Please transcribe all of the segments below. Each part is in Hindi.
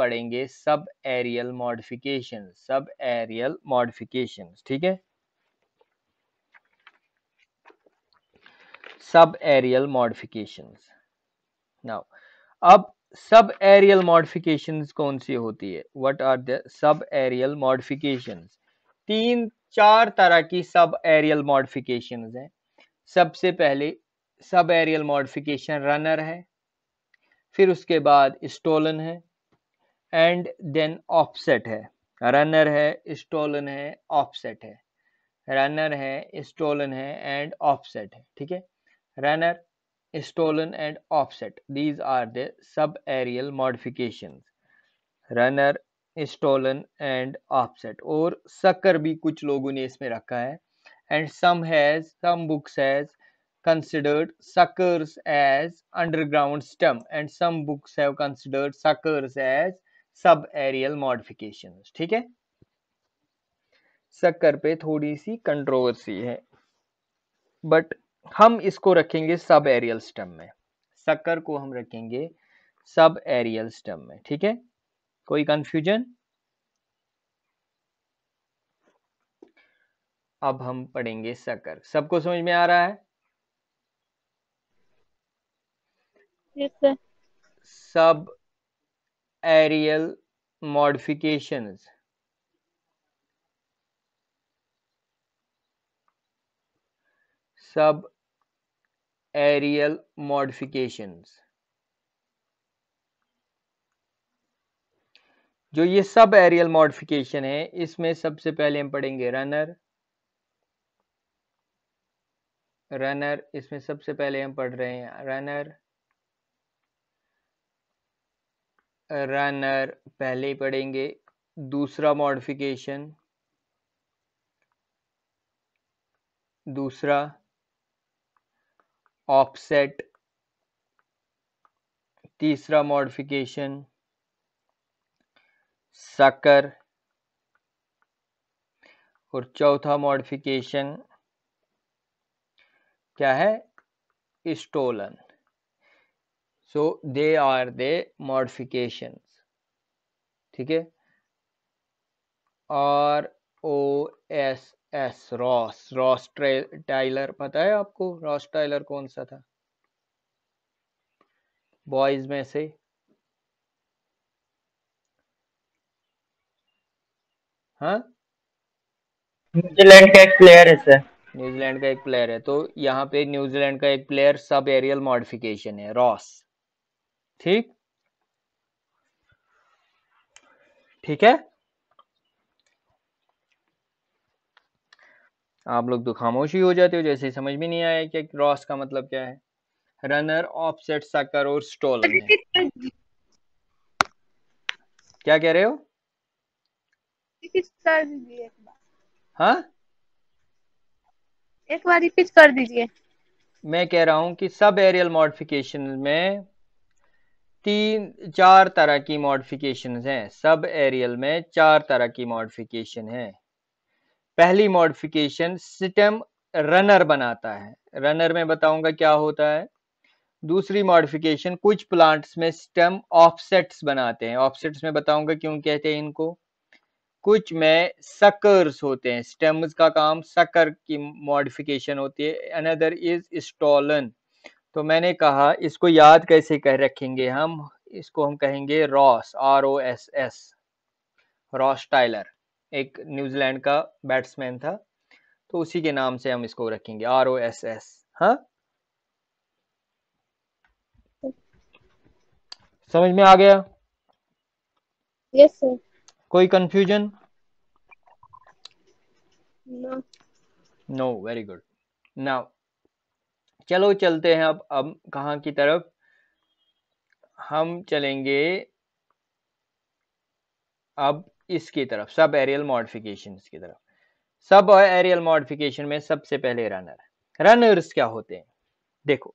पढ़ेंगे subaerial modification subaerial modification ठीक है सब एरियल मॉडिफिकेशन नाउ अब सब एरियल मॉडिफिकेशन कौन सी होती है what are the subaerial modification तीन चार तरह की सब एरियल मॉडिफिकेशन हैं सबसे पहले सब एरियल मॉडिफिकेशन रनर है फिर उसके बाद स्टोलन है एंड देन ऑफसेट है रनर है स्टोलन है ऑफसेट है रनर है स्टोलन है एंड ऑफसेट है ठीक है runner stolon and offset these are the subaerial modification runner stolon and offset और सकर भी कुछ लोगों ने इसमें रखा है and some has some books has considered suckers as underground stem and some books have considered suckers as subaerial modification ठीक है सक्कर पे थोड़ी सी कंट्रोवर्सी है बट हम इसको रखेंगे सब एरियल स्टम में सक्कर को हम रखेंगे सब एरियल स्टम में ठीक है कोई कंफ्यूजन अब हम पढ़ेंगे सक्कर सबको समझ में आ रहा है yes, सब aerial modifications sub aerial modifications जो ये सब एरियल मॉडिफिकेशन है इसमें सबसे पहले हम पढ़ेंगे रनर रनर इसमें सबसे पहले हम पढ़ रहे हैं रनर रनर पहले ही पढ़ेंगे दूसरा मॉडिफिकेशन दूसरा ऑफसेट तीसरा मॉडिफिकेशन सकर और चौथा मॉडिफिकेशन क्या है stolon so they are the modification ठीक है R O S S Ross Ross Taylor पता है आपको रॉस टाइलर कौन सा था बॉयज में से न्यूजीलैंड हाँ? का एक प्लेयर है सर न्यूजीलैंड का एक प्लेयर है तो यहाँ पे न्यूजीलैंड का एक प्लेयर सब एरियल मॉडिफिकेशन है रॉस ठीक ठीक है आप लोग तो खामोशी हो जाते हो जैसे समझ में नहीं आया कि क्रॉस का मतलब क्या है रनर ऑफसेट सकर और स्टॉल क्या कह रहे हो एक बार हाँ? रिपीट कर दीजिए मैं कह रहा हूं कि सब एरियल मॉडिफिकेशन में तीन चार तरह की मॉडिफिकेशन हैं सब एरियल में चार तरह की मॉडिफिकेशन है पहली मॉडिफिकेशन सिटम रनर बनाता है रनर में बताऊंगा क्या होता है दूसरी मॉडिफिकेशन कुछ प्लांट्स में स्टेम ऑफसेट्स बनाते हैं ऑफसेट्स में बताऊंगा क्यों कहते हैं इनको कुछ में सकर्स होते हैं स्टेम्स का काम सकर की मॉडिफिकेशन होती है अनदर इज स्टॉलन तो मैंने कहा इसको याद कैसे कह रखेंगे हम इसको हम कहेंगे Ross are O S S Ross Tyler एक न्यूजीलैंड का बैट्समैन था तो उसी के नाम से हम इसको रखेंगे आर ओ एस एस हाँ समझ में आ गया यस yes, सर कोई confusion no very good now चलो चलते हैं अब अब कहाँ की तरफ हम चलेंगे अब इसकी तरफ सब एरियल मॉडिफिकेशन की तरफ सब एरियल मॉडिफिकेशन में सबसे पहले रनर रनर्स क्या होते हैं देखो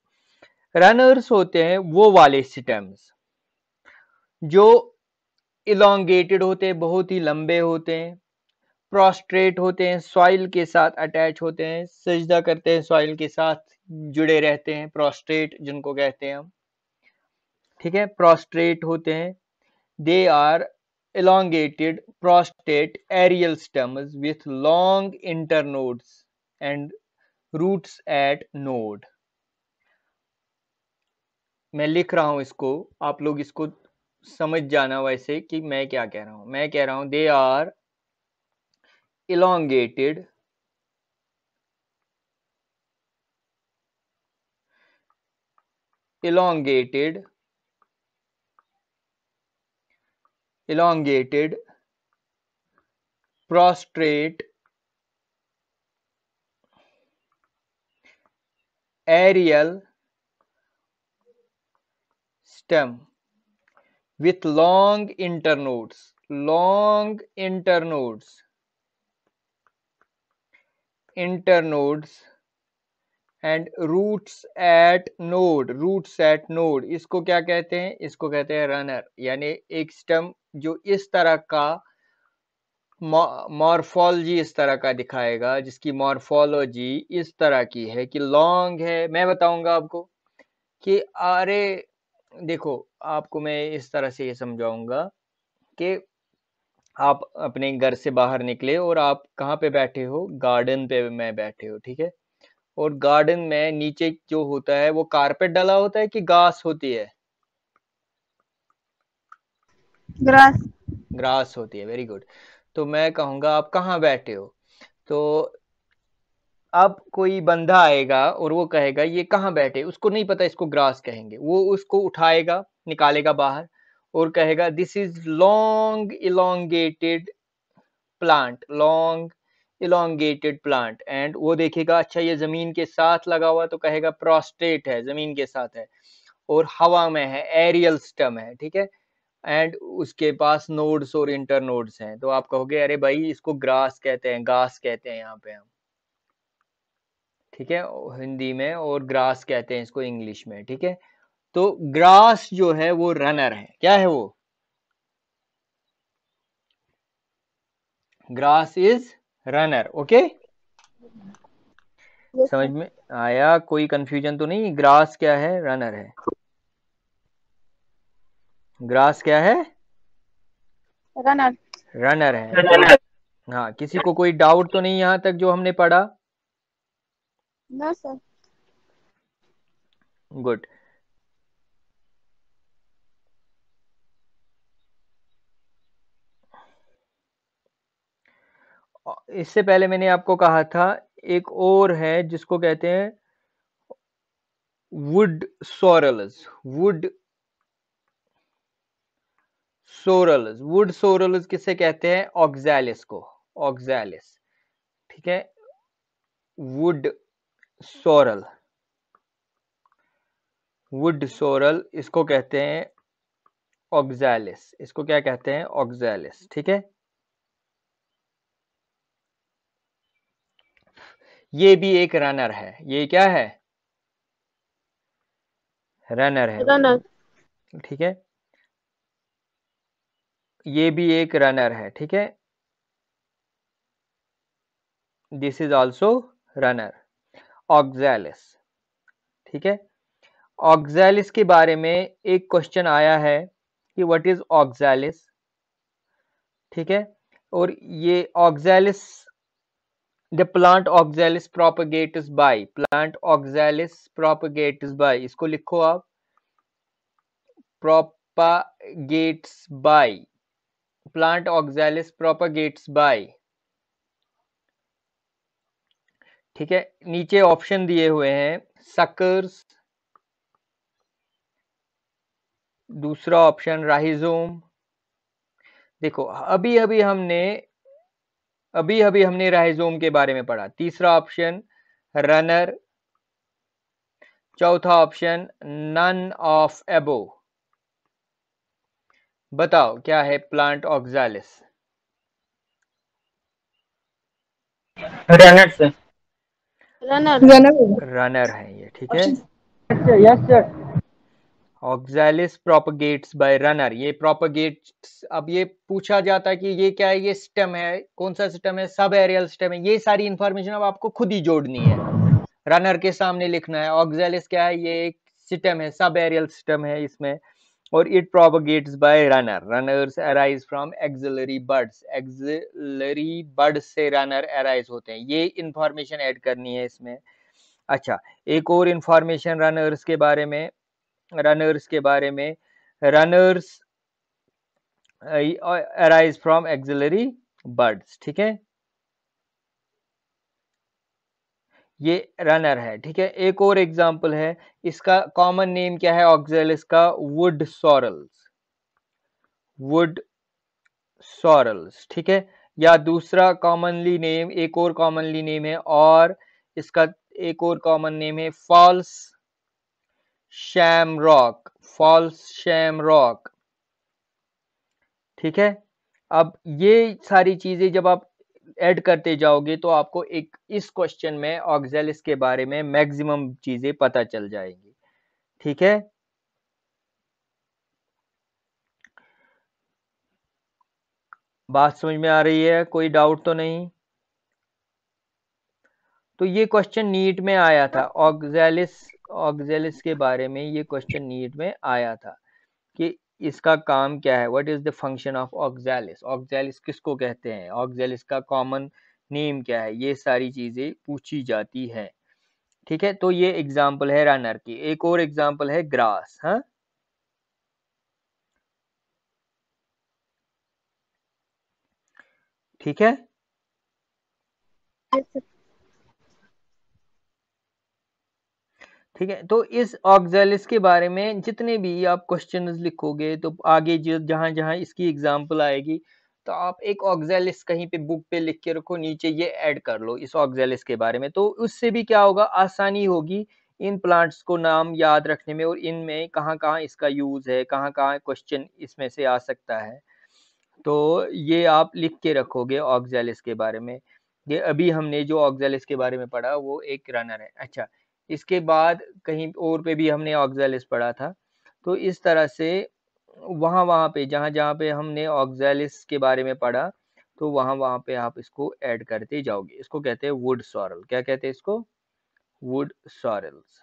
रनर्स होते हैं वो वाले सिटम्स जो इलोंगेटेड होते हैं बहुत ही लंबे होते हैं प्रोस्ट्रेट होते हैं सॉइल के साथ अटैच होते हैं सजदा करते हैं सॉइल के साथ जुड़े रहते हैं प्रोस्ट्रेट जिनको कहते हैं हम ठीक है प्रोस्ट्रेट होते हैं they are elongated prostrate aerial stems with long internodes and roots at node मैं लिख रहा हूं इसको आप लोग इसको समझ जाना वैसे कि मैं क्या कह रहा हूं मैं कह रहा हूं they are elongated elongated elongated prostrate aerial stem with long internodes long internodes internodes and roots at node roots at node इसको क्या कहते हैं इसको कहते हैं रनर यानी एक स्टम जो इस तरह का मॉर्फोलॉजी इस तरह का दिखाएगा जिसकी मॉर्फोलॉजी इस तरह की है कि लॉन्ग है मैं बताऊंगा आपको कि अरे देखो आपको मैं इस तरह से ये समझाऊंगा कि आप अपने घर से बाहर निकले और आप कहाँ पे बैठे हो गार्डन पे मैं बैठे हो ठीक है और गार्डन में नीचे जो होता है वो कारपेट डाला होता है कि घास होती है ग्रास ग्रास होती है वेरी गुड तो मैं कहूंगा आप कहाँ बैठे हो तो अब कोई बंदा आएगा और वो कहेगा ये कहाँ बैठे उसको नहीं पता इसको ग्रास कहेंगे वो उसको उठाएगा निकालेगा बाहर और कहेगा this is long elongated plant long elongated plant and वो देखेगा अच्छा ये जमीन के साथ लगा हुआ तो कहेगा प्रोस्टेट है जमीन के साथ है और हवा में है एरियल स्टम है ठीक है एंड उसके पास नोड्स और इंटर नोड्स हैं तो आप कहोगे अरे भाई इसको ग्रास कहते हैं घास कहते हैं यहाँ पे हम ठीक है हिंदी में और ग्रास कहते हैं इसको इंग्लिश में ठीक है तो ग्रास जो है वो रनर है क्या है वो ग्रास इज रनर ओके समझ में आया कोई कंफ्यूजन तो नहीं ग्रास क्या है रनर है ग्रास क्या है रनर रनर है हाँ किसी को कोई डाउट तो नहीं यहाँ तक जो हमने पढ़ा ना सर गुड इससे पहले मैंने आपको कहा था एक और है जिसको कहते हैं wood sorrels wood sorrels wood sorrels किसे कहते हैं ऑक्सैलिस को ऑक्सैलिस ठीक है वुड सोरल वुड सोरल इसको कहते हैं ऑक्सैलिस इसको क्या कहते हैं ऑक्सैलिस ठीक है ये भी एक रनर है ये क्या है रनर है रनर ठीक है ये भी एक रनर है ठीक है this is also runner Oxalis ठीक है ऑक्जैलिस के बारे में एक क्वेश्चन आया है कि व्हाट इज ऑक्जैलिस ठीक है और ये Oxalis the plant Oxalis propagates by plant Oxalis propagates by इसको लिखो आप propagates by plant Oxalis propagates by ठीक है नीचे ऑप्शन दिए हुए हैं सकर्स दूसरा ऑप्शन राइजोम देखो अभी अभी हमने अभी अभी हमने राइजोम के बारे में पढ़ा तीसरा ऑप्शन रनर चौथा ऑप्शन नन ऑफ एबो बताओ क्या है plant Oxalis runner runner runner है ये ठीक है yes sir Oxalis propagates by runner ये प्रोपगेट्स अब ये पूछा जाता है कि ये क्या है ये सिस्टम है कौन सा सिस्टम है सब एरियल स्टेम है ये सारी इंफॉर्मेशन अब आपको खुद ही जोड़नी है रनर के सामने लिखना है ऑक्सैलिस क्या है ये एक सिस्टम है सब एरियल सिस्टम है इसमें और it propagates by runner runners arise from axillary buds axillary buds से रनर अराइज होते हैं ये इंफॉर्मेशन ऐड करनी है इसमें अच्छा एक और इंफॉर्मेशन रनर्स के बारे में रनर्स के बारे में runners arise from axillary buds ठीक है ये रनर है ठीक है एक और एग्जाम्पल है इसका कॉमन नेम क्या है ऑक्जेलिस का वुड सॉरल्स वुड सॉरल्स ठीक है या दूसरा कॉमनली नेम एक और कॉमनली नेम है और इसका एक और कॉमन नेम है false shamrock false shamrock ठीक है अब ये सारी चीज़ें जब आप ऐड करते जाओगे तो आपको एक इस क्वेश्चन में ऑक्जेलिस के बारे में मैक्सिमम चीज़ें पता चल जाएंगी ठीक है बात समझ में आ रही है कोई डाउट तो नहीं तो ये क्वेश्चन नीट में आया था ऑक्जेलिस ऑक्जेलिस के बारे में ये क्वेश्चन नीट में आया था कि इसका काम क्या है what is the function of Oxalis Oxalis किसको कहते हैं ऑक्जेलिस का कॉमन नेम क्या है ये सारी चीज़ें पूछी जाती है ठीक है तो ये एग्जाम्पल है रनर की एक और एग्जाम्पल है ग्रास हाँ ठीक है ठीक है तो इस ऑक्जेलिस के बारे में जितने भी आप क्वेश्चन लिखोगे तो आगे जहां जहां इसकी एग्जाम्पल आएगी तो आप एक ऑक्जेलिस कहीं पे बुक पे लिख के रखो नीचे ये ऐड कर लो इस ऑक्जेलिस के बारे में तो उससे भी क्या होगा आसानी होगी इन प्लांट्स को नाम याद रखने में और इनमें कहाँ कहाँ इसका यूज़ है कहाँ कहाँ क्वेश्चन इसमें से आ सकता है तो ये आप लिख के रखोगे ऑक्जेलिस के बारे में ये अभी हमने जो ऑक्जेलिस के बारे में पढ़ा वो एक रनर है अच्छा इसके बाद कहीं और पे भी हमने ऑक्जेलिस पढ़ा था तो इस तरह से वहाँ वहाँ पे जहाँ जहाँ पे हमने ऑक्जेलिस के बारे में पढ़ा तो वहाँ वहाँ पे आप इसको ऐड करते जाओगे इसको कहते हैं वुड सॉरल क्या कहते हैं इसको वुड सॉरल्स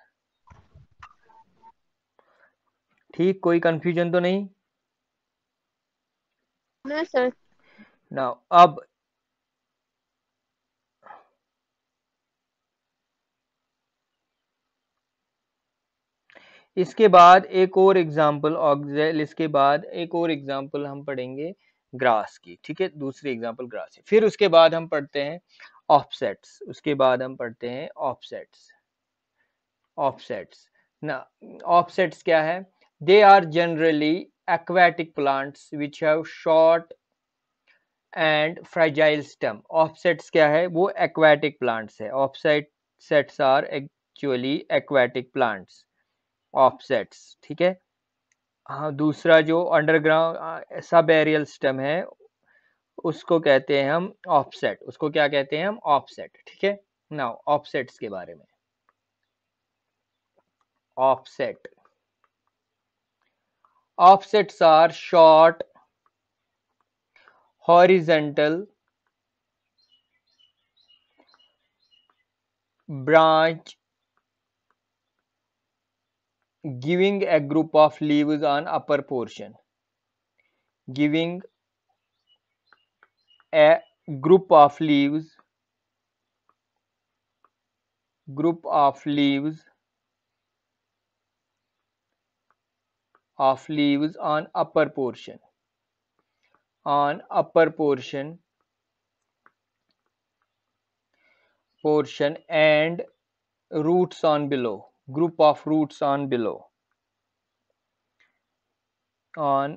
ठीक कोई कंफ्यूजन तो नहीं ना सर ना अब इसके बाद एक और एग्जाम्पल ऑक्जेल इसके बाद एक और एग्जाम्पल हम पढ़ेंगे ग्रास की ठीक है दूसरी एग्जाम्पल ग्रास की फिर उसके बाद हम पढ़ते हैं ऑफसेट्स उसके बाद हम पढ़ते हैं ऑफसेट्स ऑफसेट्स ना ऑफसेट्स क्या है they are generally aquatic plants which have short and fragile stem offsets क्या है वो एक्वेटिक प्लांट्स है offsets are actually aquatic plants offsets ठीक है हाँ दूसरा जो अंडरग्राउंड सब एरियल सिस्टम है उसको कहते हैं हम ऑफसेट उसको क्या कहते हैं हम ऑफसेट ठीक है ना ऑफसेट्स के बारे में offset offsets are short horizontal branch giving a group of leaves on upper portion giving a group of leaves group of leaves of leaves on upper portion on upper portion portion and roots on below group of roots on below on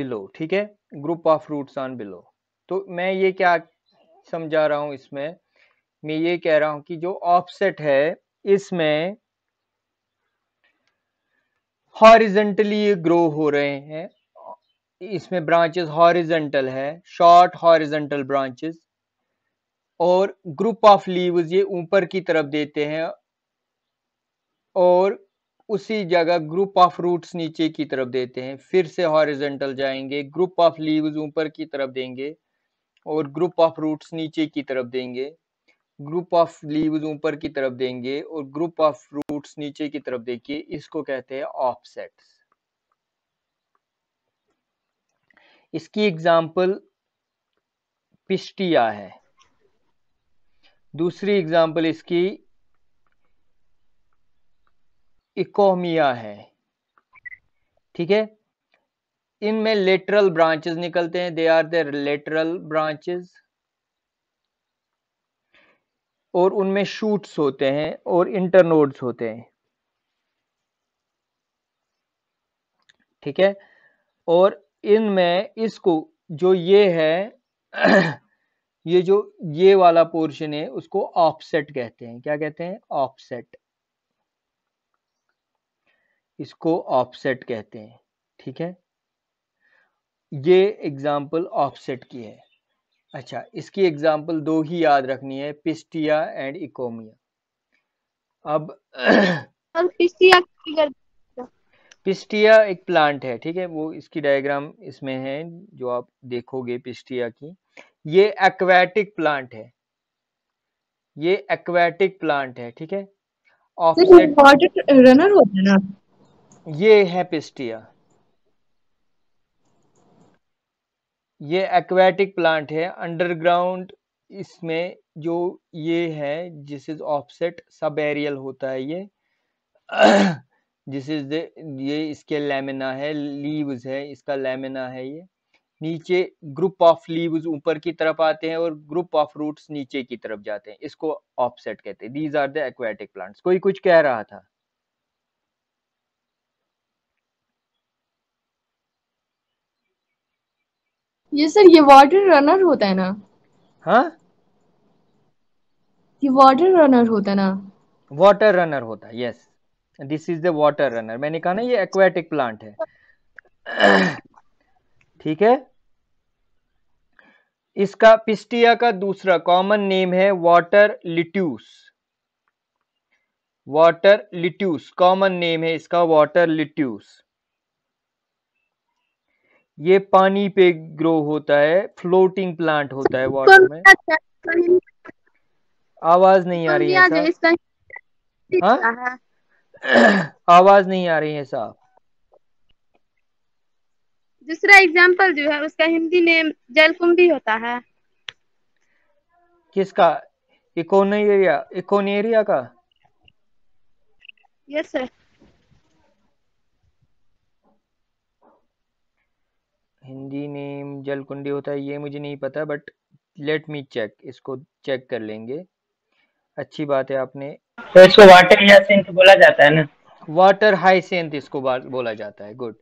below ठीक है group of roots on below तो मैं ये क्या समझा रहा हूं इसमें मैं ये कह रहा हूं कि जो ऑफसेट है इसमें हॉरिजेंटली ग्रो हो रहे हैं इसमें ब्रांचेस हॉरिजेंटल है शॉर्ट हॉरिजेंटल ब्रांचेस और ग्रुप ऑफ लीव्स ये ऊपर की तरफ देते हैं और उसी जगह ग्रुप ऑफ रूट्स नीचे की तरफ देते हैं फिर से हॉरिजेंटल जाएंगे ग्रुप ऑफ लीव्स ऊपर की तरफ देंगे और ग्रुप ऑफ रूट्स नीचे की तरफ देंगे ग्रुप ऑफ लीव्स ऊपर की तरफ देंगे और ग्रुप ऑफ रूट्स नीचे की तरफ देखिए इसको कहते हैं ऑफसेट्स इसकी एग्जाम्पल पिस्टिया है दूसरी एग्जाम्पल इसकी इकोमिया है ठीक है इनमें लेटरल ब्रांचेस निकलते हैं they are there lateral branches और उनमें शूट्स होते हैं और इंटरनोड्स होते हैं ठीक है और इनमें इसको जो ये है ये जो ये वाला पोर्शन है उसको ऑफसेट कहते हैं क्या कहते हैं ऑफसेट इसको ऑफसेट कहते हैं ठीक है ये एग्जाम्पल ऑफसेट की है अच्छा इसकी एग्जाम्पल दो ही याद रखनी है पिस्टिया एंड इकोमिया अब पिस्टिया पिस्टिया एक प्लांट है ठीक है वो इसकी डायग्राम इसमें है जो आप देखोगे पिस्टिया की ये एक्वेटिक प्लांट है ये एक्वेटिक प्लांट है ठीक है ऑफसेट वाटर रनर होता है ना ये है पिस्टिया ये एक्वेटिक प्लांट है अंडरग्राउंड इसमें जो ये है जिस इज ऑफसेट सब एरियल होता है ये जिस इज ये इसके लेमिना है लीव्स है इसका लेमिना है ये नीचे ग्रुप ऑफ लीव्स ऊपर की तरफ आते हैं और ग्रुप ऑफ रूट्स नीचे की तरफ जाते हैं इसको ऑफसेट कहते हैं these are the aquatic plants कोई कुछ कह रहा था ये सर ये वाटर रनर होता है ना हाँ ये वाटर रनर होता है ना वाटर रनर होता है yes this is the water runner मैंने कहा ना ये एक्वेटिक प्लांट है ठीक है इसका पिस्टिया का दूसरा कॉमन नेम है water lettuce water lettuce common name है इसका वाटर लिट्यूस ये पानी पे ग्रो होता है फ्लोटिंग प्लांट होता है वाटर में अच्छा, आवाज नहीं आ रही है साहब हाँ? आवाज नहीं आ रही है साहब दूसरा एग्जाम्पल जो है उसका हिंदी नेम जलकुंभी होता है किसका इकोनेरिया इकोनेरिया का yes yes, sir Hindi name जलकुंडी होता है ये मुझे नहीं पता बट लेट मी चेक इसको चेक कर लेंगे अच्छी बात है आपने तो इसको वाटर हाइसेंथ बोला जाता है ना वाटर हाइसेंथ इसको बोला जाता है गुड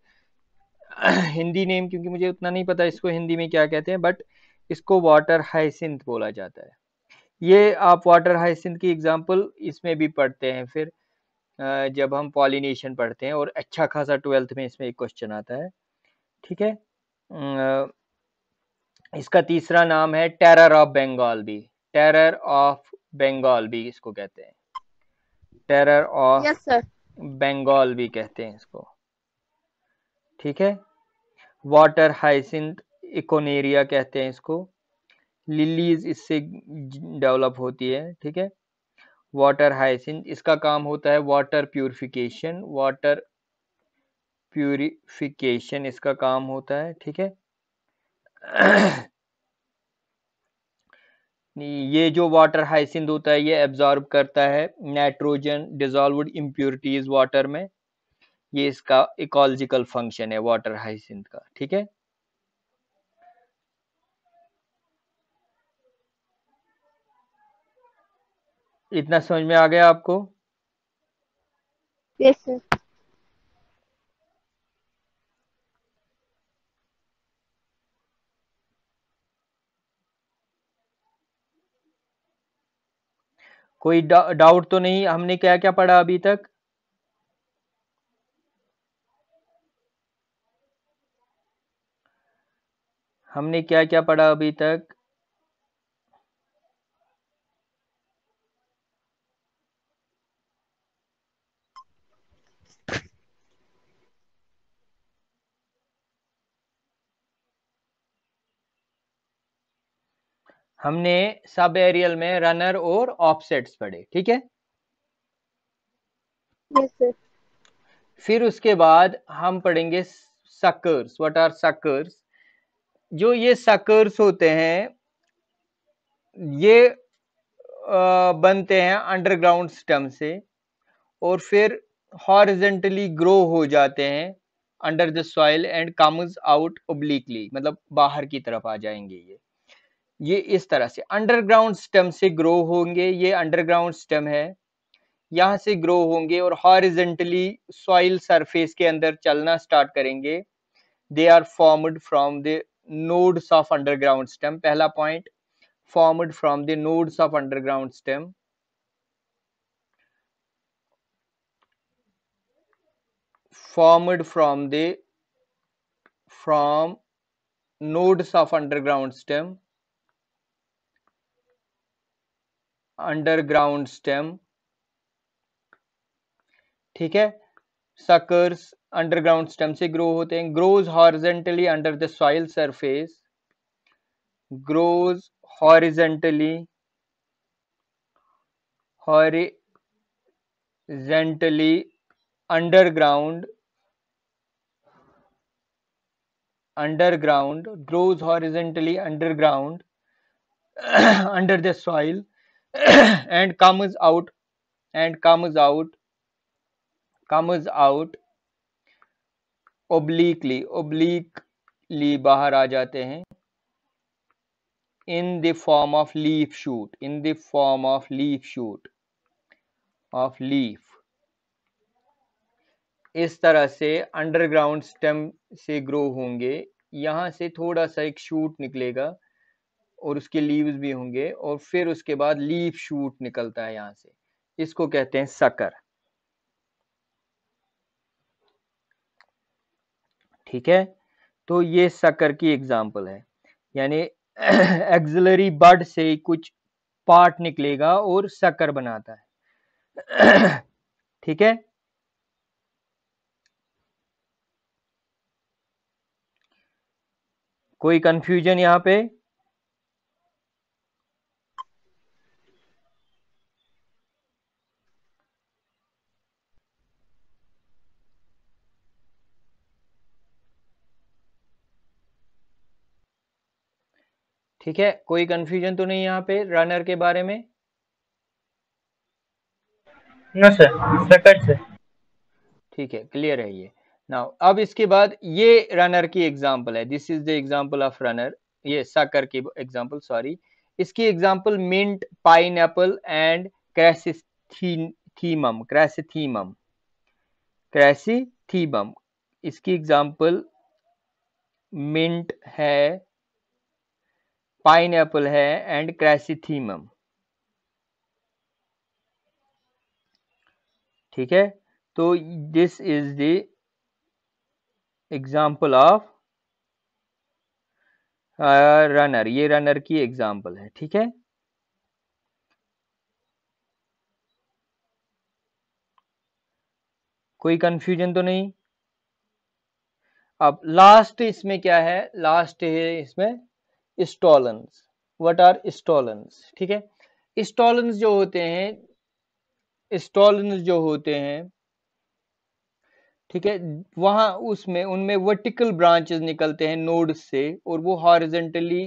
हिंदी नेम क्योंकि मुझे उतना नहीं पता इसको हिंदी में क्या कहते हैं बट इसको वाटर हाइसेंथ बोला जाता है ये आप वाटर हाइसेंथ की एग्जांपल इसमें भी पढ़ते हैं फिर जब हम पॉलिनेशन पढ़ते हैं और अच्छा खासा ट्वेल्थ में इसमें एक क्वेश्चन आता है ठीक है इसका तीसरा नाम है टेरर ऑफ बंगाल भी टेरर ऑफ बंगाल भी इसको कहते हैं टेरर ऑफ बंगाल भी कहते हैं इसको ठीक है वाटर हाइसिंथ इकोनेरिया कहते हैं इसको लिलीज इससे डेवलप होती है ठीक है वाटर हाइसिंथ इसका काम होता है वाटर प्योरिफिकेशन वाटर प्यूरिफिकेशन इसका काम होता है ठीक है ये जो वाटर हाइसिंद होता है ये एब्जॉर्ब करता है नाइट्रोजन डिजॉल्वड इम्प्योरिटीज वाटर में ये इसका इकोलॉजिकल फंक्शन है वाटर हाइसिंद का ठीक है इतना समझ में आ गया आपको yes, सर कोई डाउट तो नहीं हमने क्या क्या पढ़ा अभी तक हमने क्या क्या पढ़ा अभी तक हमने सब एरियल में रनर और ऑफसेट्स पढ़े ठीक है yes, फिर उसके बाद हम पढ़ेंगे सकर्स व्हाट आर सकर्स जो ये सकर्स होते हैं ये बनते हैं अंडरग्राउंड स्टम से और फिर हॉरिजेंटली ग्रो हो जाते हैं under the soil and comes out obliquely मतलब बाहर की तरफ आ जाएंगे ये ये इस तरह से अंडरग्राउंड स्टेम से ग्रो होंगे ये अंडरग्राउंड स्टेम है यहाँ से ग्रो होंगे और हॉरिजेंटली सॉइल सरफेस के अंदर चलना स्टार्ट करेंगे they are formed from the nodes of underground stem पहला point formed from the nodes of underground stem formed from the from nodes of underground stem underground stem ठीक है सकर्स अंडरग्राउंड स्टेम से ग्रो होते हैं grows horizontally under the soil surface grows horizontally horizontally underground underground grows horizontally underground under the soil and comes out and comes out comes out obliquely obliquely बाहर आ जाते हैं in the form of leaf shoot in the form of leaf shoot of leaf इस तरह से अंडरग्राउंड स्टेम से ग्रो होंगे यहाँ से थोड़ा सा एक शूट निकलेगा और उसके लीव्स भी होंगे और फिर उसके बाद लीफ शूट निकलता है यहां से इसको कहते हैं सकर ठीक है तो ये सकर की एग्जाम्पल है यानी एक्सिलरी बड से कुछ पार्ट निकलेगा और सकर बनाता है ठीक है कोई कंफ्यूजन यहां पे ठीक है कोई कंफ्यूजन तो नहीं यहाँ पे रनर के बारे में नो सर ठीक है क्लियर है ये नाउ अब इसके बाद ये रनर की एग्जांपल है this is the example of runner ये साकर की एग्जांपल सॉरी इसकी example mint pine and chrysanthemum chrysanthemum chrysanthemum इसकी एग्जांपल मिंट है पाइन एपल है एंड क्रैसीथीम ठीक है तो this is the example of runner ये रनर की एग्जाम्पल है ठीक है कोई कंफ्यूजन तो नहीं अब लास्ट इसमें क्या है लास्ट है इसमें स्टॉलन्स वट आर स्टॉलन्स ठीक है स्टॉलन्स जो होते हैं स्टॉलन्स जो होते हैं ठीक है वहां उसमें उनमें वर्टिकल ब्रांचेस निकलते हैं नोड से और वो हॉरिजेंटली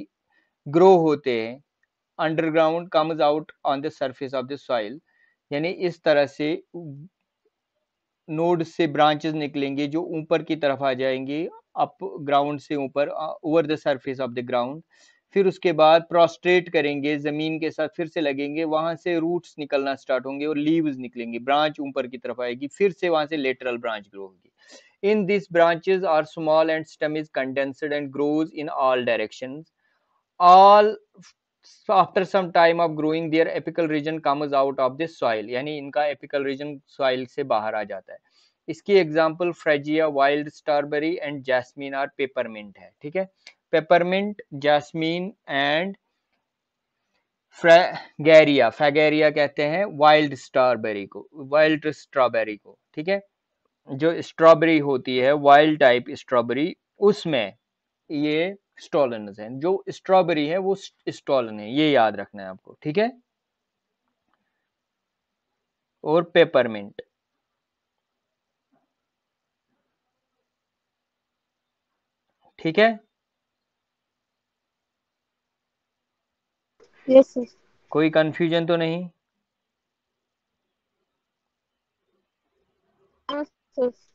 ग्रो होते हैं underground comes out on the surface of the soil यानी इस तरह से नोड से ब्रांचेस निकलेंगे जो ऊपर की तरफ आ जाएंगे अप ग्राउंड से ऊपर over the surface of the ground फिर उसके बाद प्रोस्ट्रेट करेंगे ज़मीन के साथ फिर से लगेंगे वहां से रूट्स निकलना स्टार्ट होंगे और लीव्स निकलेंगे ब्रांच ऊपर की तरफ आएगी फिर से वहां से लेटरल ब्रांच ग्रो होगी in this branches are small and stem is condensed and grows in all directions all after some time of growing their apical region comes out of this soil यानी इनका एपिकल रीजन सॉइल से बाहर आ जाता है इसकी example Fragaria wild strawberry and jasmine और पेपरमिंट है ठीक है peppermint jasmine and Fragaria Fragaria कहते हैं वाइल्ड स्ट्रॉबेरी को वाइल्ड स्ट्रॉबेरी को ठीक है जो स्ट्रॉबेरी होती है वाइल्ड टाइप स्ट्रॉबेरी उसमें ये स्टॉलनस है जो स्ट्रॉबेरी है वो स्टॉलन है ये याद रखना है आपको ठीक है और पेपरमिंट ठीक है yes, कोई कंफ्यूजन तो नहीं yes, हाँ,